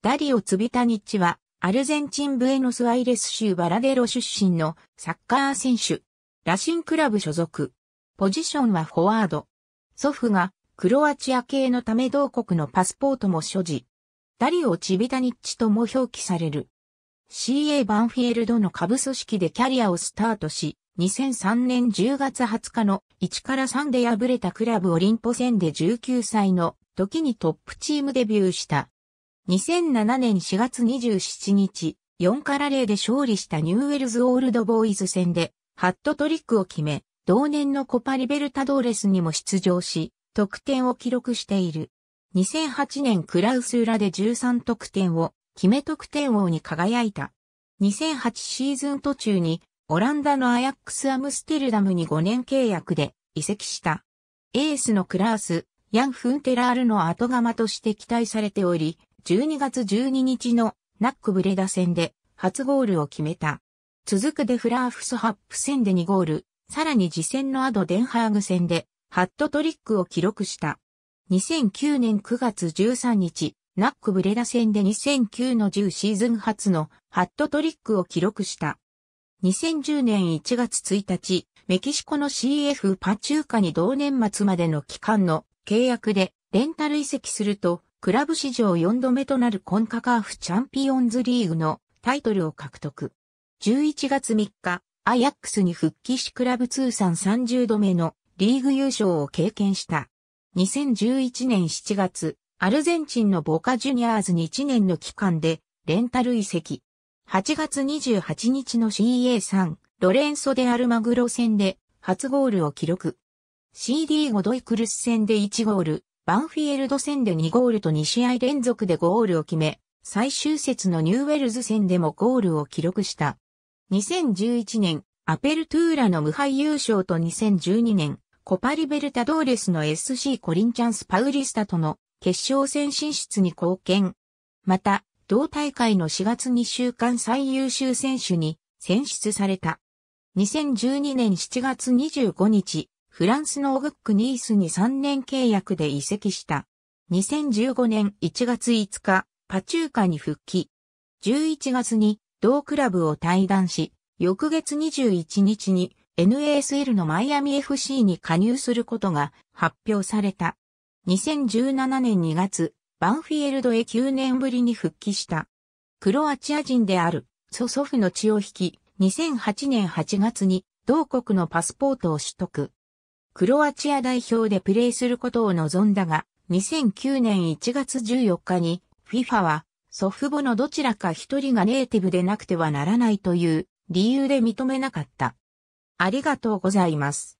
ダリオ・ツビタニッチは、アルゼンチン・ブエノス・アイレス州バラデロ出身のサッカー選手。ラシンクラブ所属。ポジションはフォワード。祖父がクロアチア系のため同国のパスポートも所持。ダリオ・チビタニッチとも表記される。CA バンフィールドの下部組織でキャリアをスタートし、2003年10月20日の1から3で敗れたクラブオリンポ戦で19歳の時にトップチームデビューした。2007年4月27日、4から0で勝利したニューウェルズオールドボーイズ戦で、ハットトリックを決め、同年のコパリベルタドーレスにも出場し、得点を記録している。2008年クラウス裏で13得点を、決め得点王に輝いた。2008シーズン途中に、オランダのアヤックスアムステルダムに5年契約で移籍した。エースのクラース、ヤン・フンテラールの後釜として期待されており、12月12日のナックブレダ戦で初ゴールを決めた。続くデフラーフスハップ戦で2ゴール、さらに次戦のアドデンハーグ戦でハットトリックを記録した。2009年9月13日、ナックブレダ戦で2009の10シーズン初のハットトリックを記録した。2010年1月1日、メキシコの CF パチューカに同年末までの期間の契約でレンタル移籍するとクラブ史上4度目となるコンカカーフチャンピオンズリーグのタイトルを獲得。11月3日、アヤックスに復帰しクラブ通算30度目のリーグ優勝を経験した。2011年7月、アルゼンチンのボカジュニアーズに1年の期間でレンタル移籍。8月28日の CA3、ロレンソ・デ・アルマグロ戦で初ゴールを記録。CD5 ドイクルス戦で1ゴール、バンフィエルド戦で2ゴールと2試合連続でゴールを決め、最終節のニューウェルズ戦でもゴールを記録した。2011年、アペルトゥーラの無敗優勝と2012年、コパリベルタドーレスの SC コリンチャンスパウリスタとの決勝戦進出に貢献。また、同大会の4月2週間最優秀選手に選出された。2012年7月25日、フランスのオグック・ニースに3年契約で移籍した。2015年1月5日、パチューカに復帰。11月に同クラブを退団し、翌月21日に NASL のマイアミ FC に加入することが発表された。2017年2月、バンフィールドへ9年ぶりに復帰した。クロアチア人である祖祖父の血を引き、2008年8月に同国のパスポートを取得。クロアチア代表でプレーすることを望んだが、2009年1月14日に FIFA は祖父母のどちらか一人がネイティブでなくてはならないという理由で認めなかった。ありがとうございます。